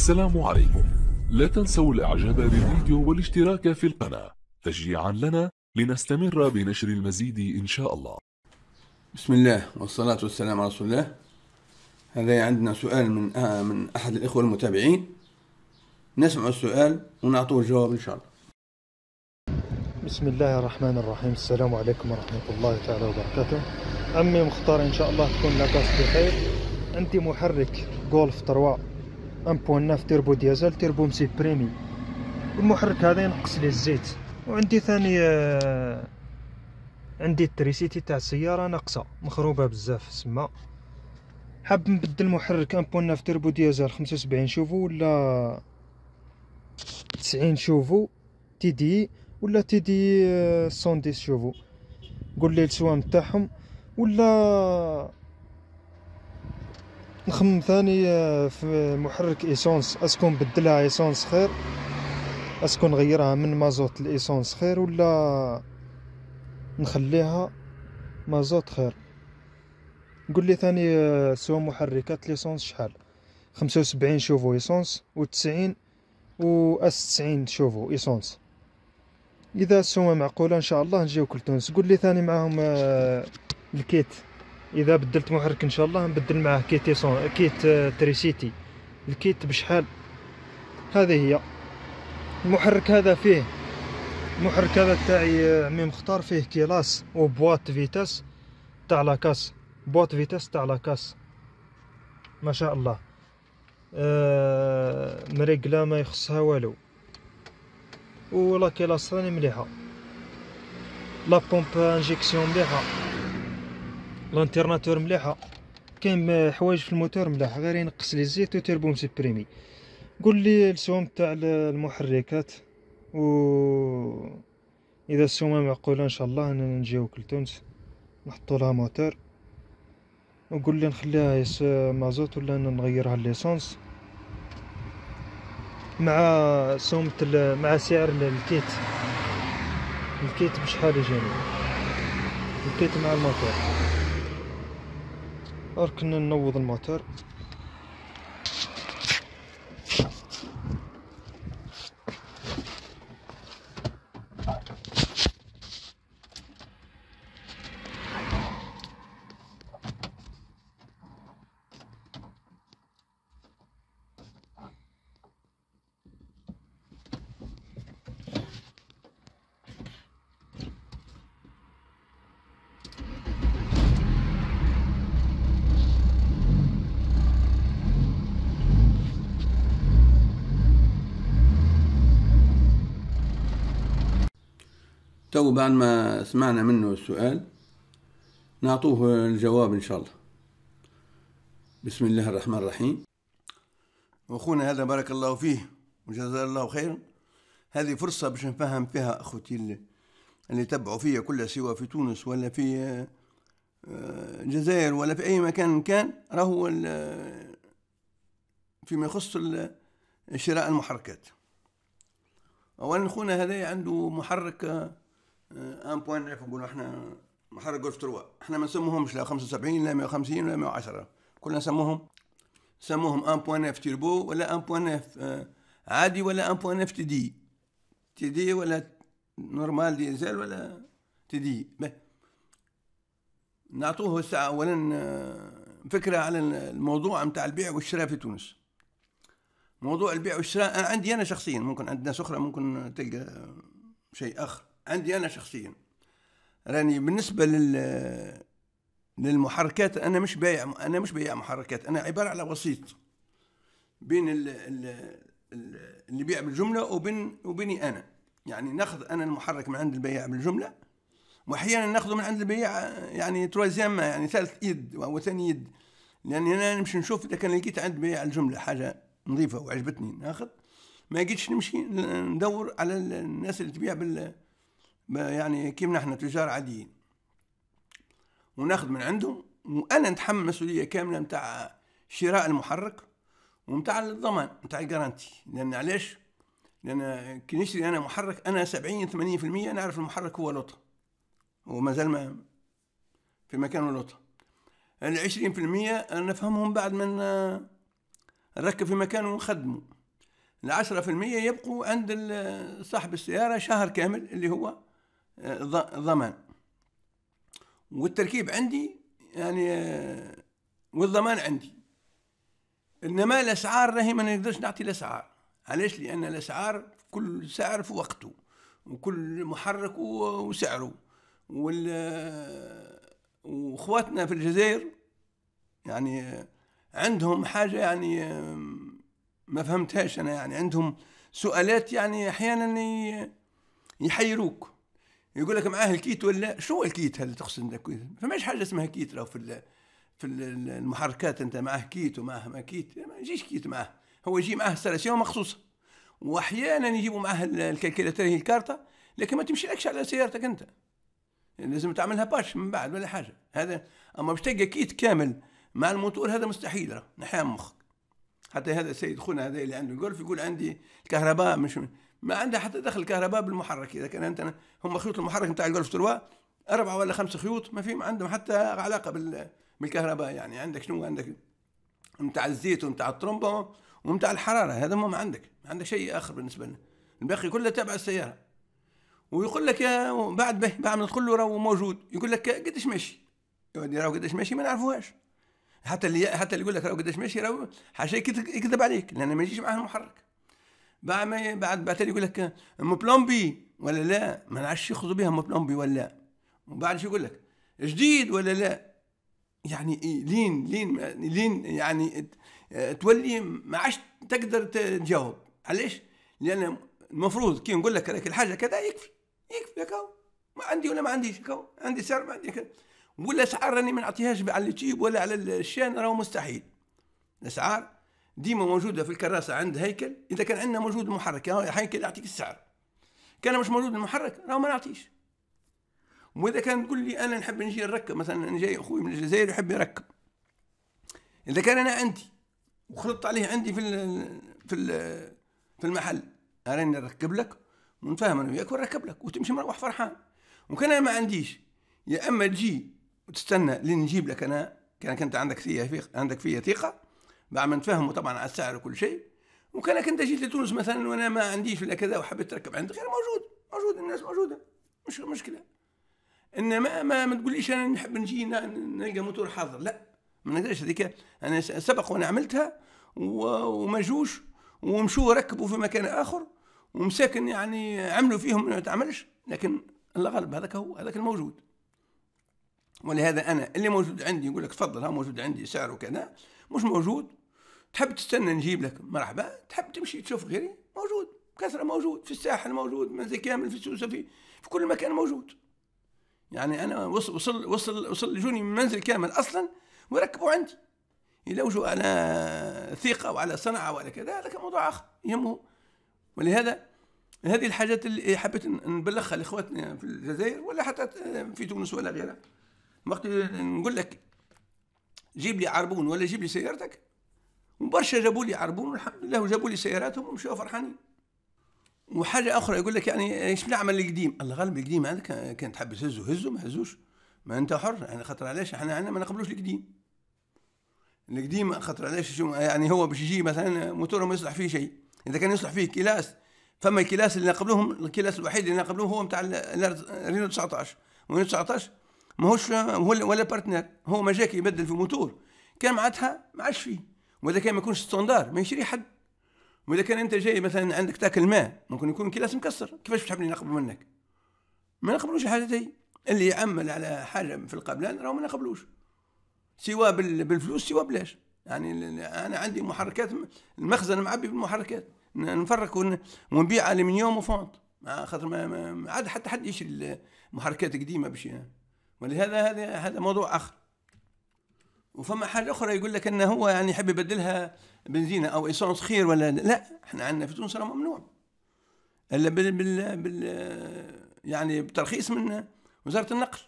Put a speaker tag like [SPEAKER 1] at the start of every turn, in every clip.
[SPEAKER 1] السلام عليكم لا تنسوا الاعجاب بالفيديو والاشتراك في القناة تشجيعا لنا لنستمر بنشر المزيد ان شاء الله بسم الله والصلاة والسلام على رسول الله هذا عندنا سؤال من آه، من احد الاخوة المتابعين نسمع السؤال ونعطوه الجواب ان شاء الله
[SPEAKER 2] بسم الله الرحمن الرحيم السلام عليكم ورحمة الله تعالى وبركاته عمي مختار إن شاء الله تكون لك بخير أنت محرك جولف تروى 1.9 تيربو ديزل تيربو مسي بريمي المحرك هذا ينقص لي الزيت وعندي ثاني آه، عندي التريسيتي تاع السياره ناقصه مخروبه بزاف سما حاب نبدل المحرك 1.9 تيربو ديزل 75 شوفو ولا 90 شوفو تي دي ولا تي دي 110 شوفو قول لي السوام تاعهم ولا نخمم ثاني آه، في محرك ايسونس اسكون بدلها ايسونس خير اسكون نغيرها من مازوت لايسونس خير ولا نخليها مازوت خير قول لي ثاني آه، سوا محركات ليسونس شحال خمسة وسبعين شوفو ايسونس و تسعين و اس تسعين شوفو ايسونس اذا السومه معقوله ان شاء الله نجيو لتونس قول لي ثاني معاهم آه، الكيت اذا بدلت محرك ان شاء الله نبدل معاه كيت سون كيت آه، تريسيتي الكيت بشحال هذه هي المحرك هذا فيه المحرك هذا تاعي عمي آه، مختار فيه كيلاس وبوات فيتاس تاع لاكاس بواط فيتاس تاع لاكاس ما شاء الله آه مريقلا ما يخصها والو ولا كيلاس ثاني مليحه لا بومب انجيكسيون مليحه لونترناتور مليحه كاين حوايج في الموتور ملاح غير ينقص لي و تيربو مسبريمي قول لي السوم تاع المحركات و اذا السومه معقوله ان شاء الله نجيوك لتونس نحطو لها موتور وقول لي نخليها مازوت ولا نغيرها ليسونس مع سومة مع سعر الكيت الكيت بشحال يجيني الكيت مع الموتور غير كنا نوض الموتور
[SPEAKER 1] تو بعد ما سمعنا منه السؤال نعطوه الجواب إن شاء الله بسم الله الرحمن الرحيم وأخونا هذا بارك الله فيه وجزاه الله خيرا هذه فرصة باش نفهم فيها أخوتي اللي, اللي تبعوا فيا كلها سوى في تونس ولا في آه، الجزائر ولا في أي مكان كان راهو فيما يخص شراء المحركات أولا أخونا هذا عنده محرك آه، آه، ان بوان نعرف نقولوا احنا محرك جولف تروا احنا ما نسموهمش لا 75 لا 150 لا 110 كلنا نسموهم سموهم 1.9 تيربو ولا ان بوان آه، 1.9 عادي ولا 1.9 تي دي تي دي ولا نورمال ديزل ولا تي دي نعطوه الساعة أولا آه، فكرة على الموضوع متاع البيع والشراء في تونس موضوع البيع والشراء عندي أنا شخصيا ممكن عند ناس أخرى ممكن تلقى شيء آخر عندي انا شخصيا راني بالنسبه لل للمحركات انا مش بايع انا مش بايع محركات انا عباره على وسيط بين ال ال اللي بيع بالجمله وبين وبيني انا يعني ناخذ انا المحرك من عند البياع بالجمله واحيانا ناخذه من عند البياع يعني ترويزيام يعني ثالث ايد او ثاني يد لاني انا نمشي نشوف اذا كان لقيت عند بياع الجمله حاجه نظيفه وعجبتني ناخذ ما لقيتش نمشي ندور على الناس اللي تبيع بال يعني كيف نحن تجار عاديين وناخذ من عندهم وانا نتحمل مسؤوليه كامله نتاع شراء المحرك ومتاع الضمان نتاع الجارانتي لان علاش لان كي نشري انا محرك انا 70 80% نعرف المحرك هو لوطا ومازال ما في مكان لوطا ال 20% نفهمهم بعد ما نركب في مكانه ونخدمه ال 10% يبقوا عند صاحب السيارة شهر كامل اللي هو ضمان والتركيب عندي يعني آه، والضمان عندي انما الاسعار راهي ما نقدرش نعطي الاسعار علاش لان الاسعار كل سعر في وقته وكل محرك وسعره وال واخواتنا في الجزائر يعني آه، عندهم حاجه يعني آه، ما فهمتهاش انا يعني عندهم سؤالات يعني احيانا يحيروك يقول لك معاه الكيت ولا شو الكيت هذا تقصد فماش حاجه اسمها كيت راهو في في المحركات انت معاه كيت ومعاه ما كيت ما يجيش كيت معاه هو يجي معاه سلاسيون مخصوصه واحيانا يجيبوا معاه الكالكيلاتير هي الكارته لكن ما تمشيلكش على سيارتك انت يعني لازم تعملها باش من بعد ولا حاجه هذا اما باش تلقى كيت كامل مع الموتور هذا مستحيل راه نحيا مخك حتى هذا السيد خونا هذا اللي عنده جولف يقول عندي الكهرباء مش ما عندها حتى دخل الكهرباء بالمحرك اذا كان انت هم خيوط المحرك نتاع الجولف تروا اربعه ولا خمسه خيوط ما فيهم عندهم حتى علاقه بالكهرباء يعني عندك شنو عندك نتاع الزيت ونتاع الطرمبه ونتاع الحراره هذا ما عندك ما عندك شيء اخر بالنسبه لنا الباقي كله تابع السياره ويقول لك يا بعد به بعد ما تقول له راهو موجود يقول لك قداش ماشي يودي راهو قداش ماشي ما نعرفوهاش حتى اللي حتى اللي يقول لك راهو قداش ماشي راهو حاشاك يكذب عليك لان ما يجيش معاه المحرك بعد ما بعد بعتلي يقول لك بلومبي ولا لا ما نعرفش ياخذوا بها بلومبي ولا لا وبعد شو يقول لك جديد ولا لا يعني إيه؟ لين لين لين يعني تولي ما عادش تقدر تجاوب علاش لان المفروض كي نقول لك الحاجه كذا يكفي يكفي هكا ما عندي ولا ما عنديش كاو عندي سعر ما عندي كذا ولا اسعار راني ما نعطيهاش على اليوتيوب ولا على الشان راهو مستحيل الاسعار ديما موجوده في الكراسه عند هيكل اذا كان عندنا موجود المحرك يا هيكل اعطيك السعر كان مش موجود المحرك راه ما نعطيش واذا كان تقول لي انا نحب نجي نركب مثلا جاي اخوي من الجزائر يحب يركب اذا كان انا عندي وخلطت عليه عندي في ال في ال في المحل انا نركب لك ونتفاهم انا وياك ونركب لك وتمشي مروح فرحان وكان انا ما عنديش يا اما تجي وتستنى لين نجيب لك انا كان كنت عندك فيا عندك فيا ثقه بعد ما نتفاهموا طبعا على السعر وكل شيء وكانك انت جيت لتونس مثلا وانا ما عنديش ولا كذا وحبيت تركب عندك غير موجود موجود الناس موجوده مش مشكله انما ما, ما تقوليش انا نحب نجي نلقى موتور حاضر لا ما نقدرش هذيك انا سبق وانا عملتها وما جوش ومشوا ركبوا في مكان اخر ومساكن يعني عملوا فيهم ما تعملش لكن الله غالب هذاك هو هذاك الموجود ولهذا انا اللي موجود عندي يقول لك تفضل ها موجود عندي سعره كذا مش موجود تحب تستنى نجيب لك مرحبا تحب تمشي تشوف غيري موجود كثرة موجود في الساحل موجود منزل كامل في السوسة في في كل مكان موجود يعني انا وصل وصل وصل وصل جوني من منزل كامل اصلا وركبوا عندي يلوجوا على ثقة وعلى صنعة وعلى كذا هذا موضوع آخر يهمه ولهذا هذه الحاجات اللي حبيت نبلغها لاخواتنا في الجزائر ولا حتى في تونس ولا غيرها وقت نقول لك جيب لي عربون ولا جيب لي سيارتك وبرشا جابوا لي عربون والحمد لله وجابوا لي سياراتهم ومشوا فرحانين وحاجه اخرى يقول لك يعني ايش نعمل القديم الله غالب القديم هذاك كان تحب تهزه هزه ما هزوش ما انت حر يعني خاطر علاش احنا عندنا ما نقبلوش القديم القديم خاطر علاش يعني هو باش يجي مثلا موتوره ما يصلح فيه شيء اذا كان يصلح فيه كلاس فما الكلاس اللي نقبلوهم الكلاس الوحيد اللي نقبلوه هو نتاع رينو 19 ورينو 19 ماهوش ولا بارتنر هو ما جاك يبدل في موتور كان معناتها ما عادش فيه واذا كان ما يكونش ستوندار ما يشري حد واذا كان انت جاي مثلا عندك تاكل ماء ممكن يكون كلاس مكسر كيفاش تحبني نقبل منك ما نقبلوش الحاجه دي اللي يعمل على حاجه في القبلان راهو ما نقبلوش سوا بالفلوس سوا بلاش يعني انا عندي محركات المخزن معبي بالمحركات نفرك ونبيع الومنيوم وفونت خاطر ما عاد حتى حد يشري المحركات القديمه باش يعني ولهذا هذا هذا موضوع اخر وفما حاجه اخرى يقول لك انه هو يعني يحب يبدلها بنزينه او ايسونس خير ولا لا احنا عندنا في تونس راه ممنوع الا بال, بال, يعني بترخيص من وزاره النقل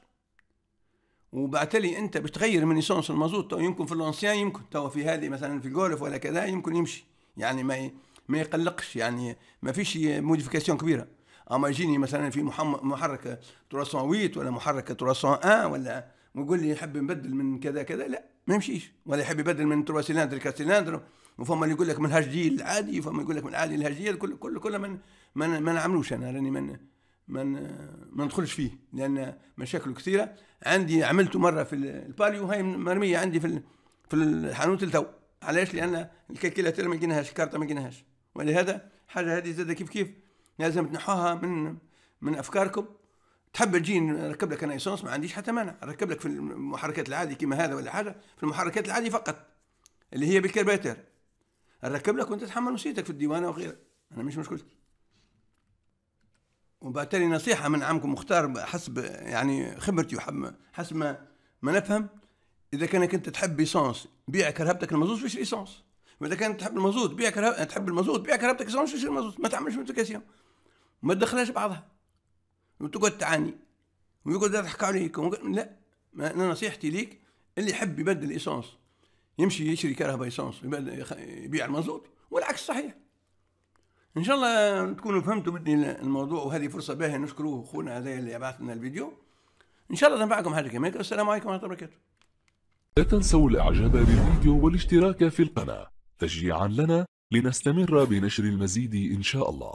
[SPEAKER 1] وبعتلي انت باش تغير من ايسونس المازوت يمكن في الانسيان يمكن تو في هذه مثلا في الجولف ولا كذا يمكن يمشي يعني ما ما يقلقش يعني ما فيش موديفيكاسيون كبيره اما يجيني مثلا في محرك 308 ولا محرك 301 ولا ويقول لي يحب نبدل من كذا كذا لا ما يمشيش ولا يحب يبدل من تروا سيلندر سيلاندر وفما اللي يقول لك من الهجدي العادي فما يقول لك من العادي الهجدي كل كل كل من من ما نعملوش انا راني من من ما ندخلش فيه لان مشاكله كثيره عندي عملته مره في الباليو هاي مرميه عندي في في الحانوت التو علاش لان الكالكيلاتير ما لقيناهاش الكارته ما لقيناهاش ولهذا حاجه هذه زاده كيف كيف لازم تنحوها من من افكاركم تحب تجي نركب لك انا ايسونس ما عنديش حتى مانع نركب لك في المحركات العادي كما هذا ولا حاجه في المحركات العادي فقط اللي هي بالكرباتير نركب لك وانت تحمل مشيتك في الديوانه وغيره انا مش مشكلتي وبالتالي نصيحه من عمكم مختار حسب يعني خبرتي حسب ما ما نفهم اذا كانك انت تحب ايسونس بيع كرهبتك المازوت فيش ايسونس واذا كانت تحب المزوز بيع كرهب... تحب المزوز بيع كرهبتك ايسونس فيش المزوز ما تعملش متكاسيون ما تدخلهاش بعضها وتقعد تعاني ويقعد يضحك عليك لا انا نصيحتي ليك اللي يحب يبدل ايسونس يمشي يشري كهرباء ايسونس يبيع المازوت والعكس صحيح ان شاء الله تكونوا فهمتوا مني الموضوع وهذه فرصه باهيه نشكروه اخونا هذا اللي بعث لنا الفيديو ان شاء الله تنفعكم حاجه كمان السلام عليكم ورحمه الله وبركاته لا
[SPEAKER 2] تنسوا الاعجاب بالفيديو والاشتراك في القناه تشجيعا لنا لنستمر بنشر المزيد ان شاء الله